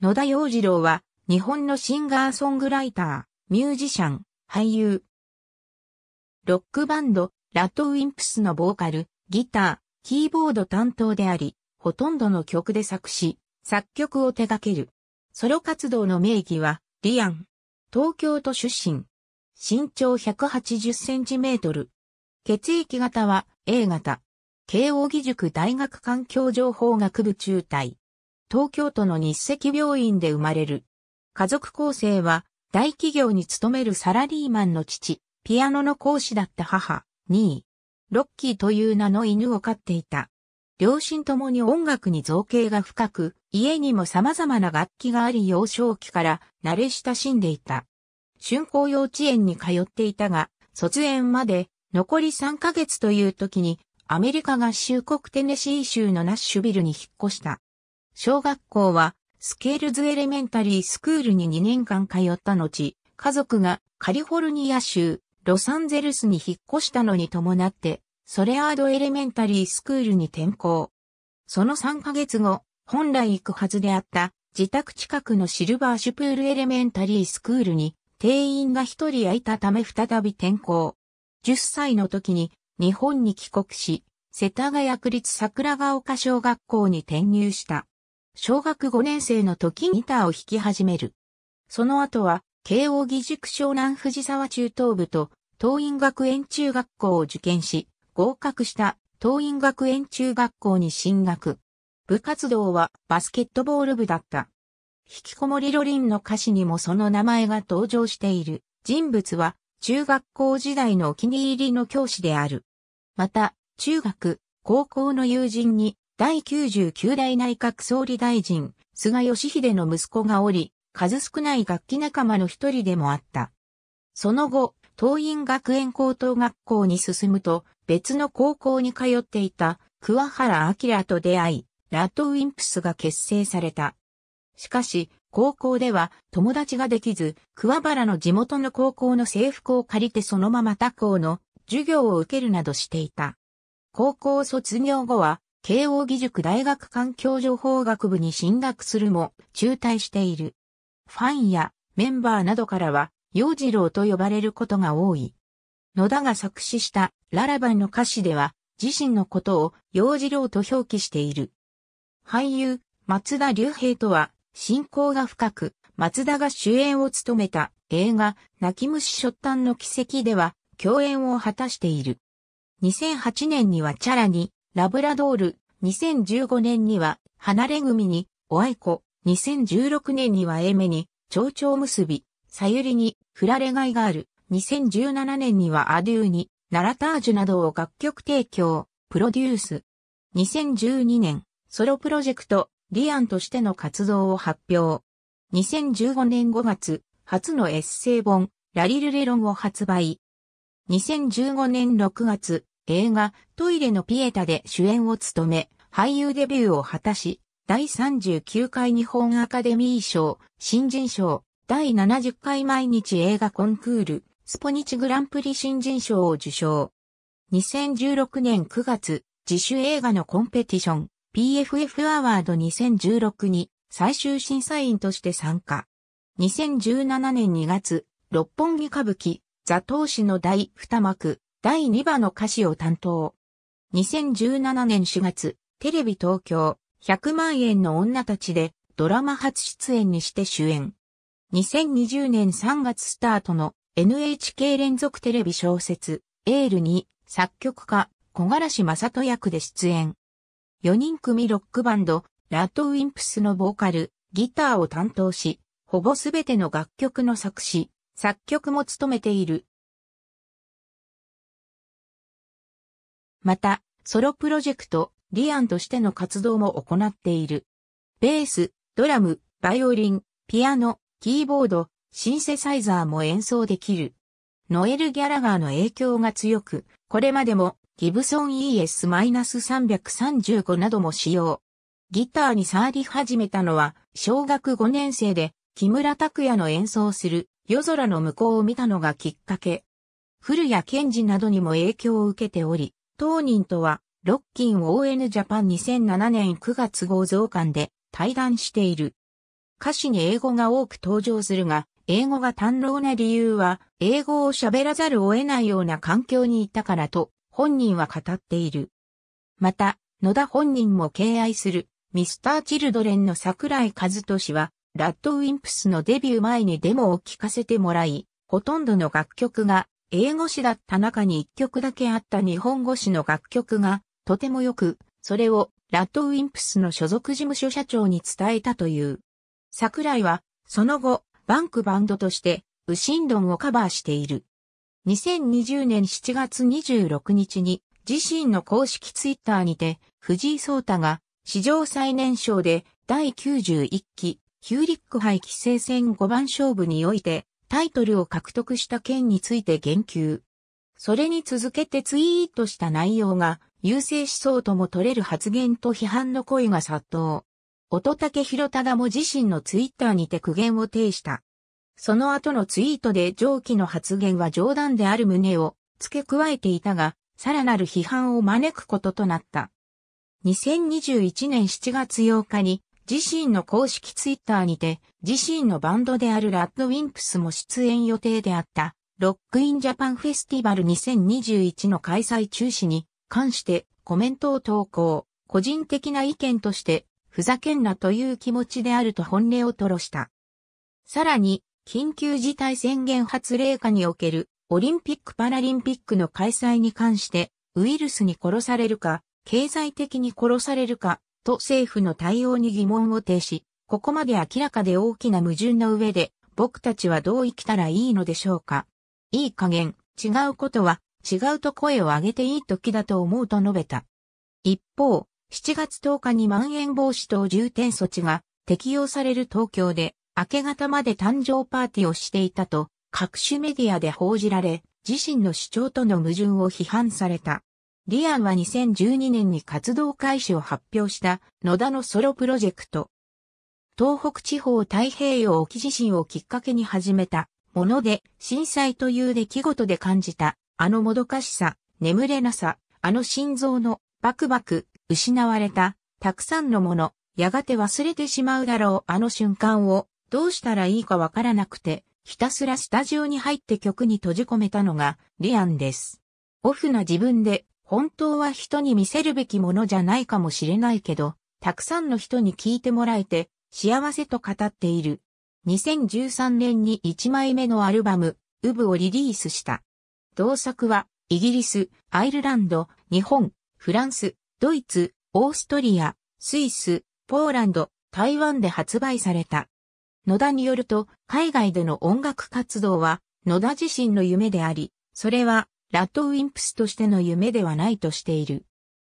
野田洋次郎は、日本のシンガーソングライター、ミュージシャン、俳優。ロックバンド、ラッウィンプスのボーカル、ギター、キーボード担当であり、ほとんどの曲で作詞、作曲を手掛ける。ソロ活動の名義は、リアン。東京都出身。身長180センチメートル。血液型は A 型。慶應義塾大学環境情報学部中退。東京都の日赤病院で生まれる。家族構成は、大企業に勤めるサラリーマンの父、ピアノの講師だった母、ニー。ロッキーという名の犬を飼っていた。両親ともに音楽に造形が深く、家にも様々な楽器があり幼少期から慣れ親しんでいた。春高幼稚園に通っていたが、卒園まで残り3ヶ月という時にアメリカ合衆国テネシー州のナッシュビルに引っ越した。小学校は、スケールズエレメンタリースクールに2年間通った後、家族がカリフォルニア州、ロサンゼルスに引っ越したのに伴って、ソレアードエレメンタリースクールに転校。その3ヶ月後、本来行くはずであった、自宅近くのシルバーシュプールエレメンタリースクールに、定員が1人空いたため再び転校。10歳の時に、日本に帰国し、世田谷区立桜ヶ丘小学校に転入した。小学5年生の時ギターを弾き始める。その後は、慶応義塾湘南藤沢中等部と、東院学園中学校を受験し、合格した東院学園中学校に進学。部活動はバスケットボール部だった。引きこもりロリンの歌詞にもその名前が登場している人物は中学校時代のお気に入りの教師である。また、中学、高校の友人に第99代内閣総理大臣、菅義偉の息子がおり、数少ない楽器仲間の一人でもあった。その後、東院学園高等学校に進むと、別の高校に通っていた桑原明と出会い、ラッドウィンプスが結成された。しかし、高校では友達ができず、桑原の地元の高校の制服を借りてそのまま他校の授業を受けるなどしていた。高校卒業後は慶応義塾大学環境情報学部に進学するも、中退している。ファンやメンバーなどからは、洋次郎と呼ばれることが多い。野田が作詞したララバンの歌詞では、自身のことを洋次郎と表記している。俳優、松田龍平とは、親交が深く、松田が主演を務めた映画、泣き虫食端の奇跡では、共演を果たしている。2008年にはチャラに、ラブラドール、2015年には、離れ組に、おあいこ、2016年には A メに、蝶々結び、さゆりに、ふられがいがある、2017年にはアデューに、ナラタージュなどを楽曲提供、プロデュース。2012年、ソロプロジェクト、リアンとしての活動を発表。2015年5月、初のエッセイ本、ラリルレロンを発売。2015年6月、映画トイレのピエタで主演を務め、俳優デビューを果たし、第39回日本アカデミー賞、新人賞、第70回毎日映画コンクール、スポニチグランプリ新人賞を受賞。2016年9月、自主映画のコンペティション、PFF アワード2016に最終審査員として参加。2017年2月、六本木歌舞伎、座頭市の第二幕、第2話の歌詞を担当。2017年4月、テレビ東京、100万円の女たちでドラマ初出演にして主演。2020年3月スタートの NHK 連続テレビ小説、エールに作曲家、小柄氏正人役で出演。4人組ロックバンド、ラッドウィンプスのボーカル、ギターを担当し、ほぼすべての楽曲の作詞、作曲も務めているまた、ソロプロジェクト、リアンとしての活動も行っている。ベース、ドラム、バイオリン、ピアノ、キーボード、シンセサイザーも演奏できる。ノエル・ギャラガーの影響が強く、これまでもギブソン ES-335 なども使用。ギターに触り始めたのは小学5年生で木村拓也の演奏する夜空の向こうを見たのがきっかけ。古谷健二などにも影響を受けており、当人とは、ロッキン ON ジャパン2007年9月号増刊で対談している。歌詞に英語が多く登場するが、英語が単老な理由は、英語を喋らざるを得ないような環境にいたからと、本人は語っている。また、野田本人も敬愛する、ミスター・チルドレンの桜井和俊は、ラッドウィンプスのデビュー前にデモを聴かせてもらい、ほとんどの楽曲が英語詞だった中に一曲だけあった日本語詞の楽曲がとても良く、それをラッドウィンプスの所属事務所社長に伝えたという。桜井は、その後、バンクバンドとして、ウシンドンをカバーしている。2020年7月26日に、自身の公式ツイッターにて、藤井聡太が、史上最年少で、第91期、ヒューリック杯規制戦5番勝負において、タイトルを獲得した件について言及。それに続けてツイートした内容が、優勢思想とも取れる発言と批判の声が殺到。音竹博忠も自身のツイッターにて苦言を呈した。その後のツイートで上記の発言は冗談である旨を付け加えていたが、さらなる批判を招くこととなった。2021年7月8日に自身の公式ツイッターにて自身のバンドであるラッドウィンプスも出演予定であった、ロックインジャパンフェスティバル2021の開催中止に関してコメントを投稿、個人的な意見として、ふざけんなという気持ちであると本音を吐露した。さらに、緊急事態宣言発令下におけるオリンピック・パラリンピックの開催に関して、ウイルスに殺されるか、経済的に殺されるか、と政府の対応に疑問を呈し、ここまで明らかで大きな矛盾の上で、僕たちはどう生きたらいいのでしょうか。いい加減、違うことは、違うと声を上げていい時だと思うと述べた。一方、7月10日にまん延防止等重点措置が適用される東京で、明け方まで誕生パーティーをしていたと、各種メディアで報じられ、自身の主張との矛盾を批判された。リアンは2012年に活動開始を発表した野田のソロプロジェクト、東北地方太平洋沖地震をきっかけに始めたもので、震災という出来事で感じた、あのもどかしさ、眠れなさ、あの心臓のバクバク、失われた、たくさんのもの、やがて忘れてしまうだろうあの瞬間を、どうしたらいいかわからなくて、ひたすらスタジオに入って曲に閉じ込めたのが、リアンです。オフな自分で、本当は人に見せるべきものじゃないかもしれないけど、たくさんの人に聞いてもらえて、幸せと語っている。2013年に1枚目のアルバム、ウブをリリースした。同作は、イギリス、アイルランド、日本、フランス、ドイツ、オーストリア、スイス、ポーランド、台湾で発売された。野田によると、海外での音楽活動は、野田自身の夢であり、それは、ラッドウィンプスとしての夢ではないとしている。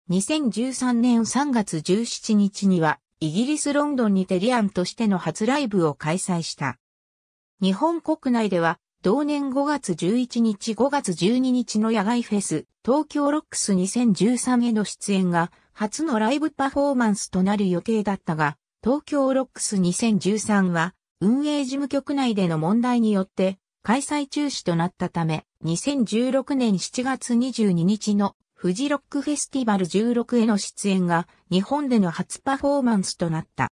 2013年3月17日には、イギリスロンドンにてリアンとしての初ライブを開催した。日本国内では、同年5月11日5月12日の野外フェス、東京ロックス2013への出演が、初のライブパフォーマンスとなる予定だったが、東京ロックス2013は、運営事務局内での問題によって、開催中止となったため、2016年7月22日のフジロックフェスティバル16への出演が日本での初パフォーマンスとなった。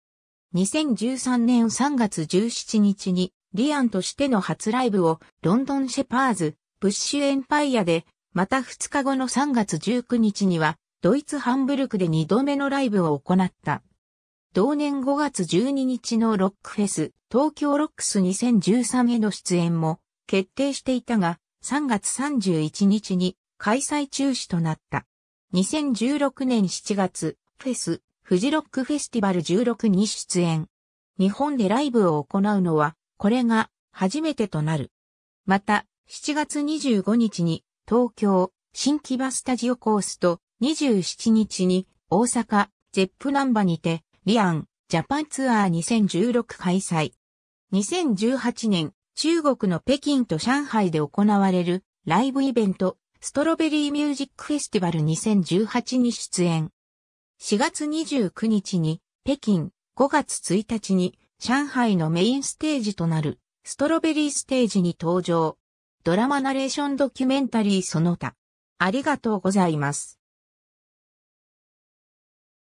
2013年3月17日にリアンとしての初ライブをロンドンシェパーズ、ブッシュエンパイアで、また2日後の3月19日にはドイツハンブルクで2度目のライブを行った。同年5月12日のロックフェス東京ロックス2013への出演も決定していたが3月31日に開催中止となった。2016年7月、フェス、フジロックフェスティバル16に出演。日本でライブを行うのは、これが初めてとなる。また、7月25日に東京、新木場スタジオコースと27日に大阪、ゼップナンバにて、リアン、ジャパンツアー2016開催。2018年、中国の北京と上海で行われるライブイベントストロベリーミュージックフェスティバル2018に出演。4月29日に北京、5月1日に上海のメインステージとなるストロベリーステージに登場。ドラマナレーションドキュメンタリーその他。ありがとうございます。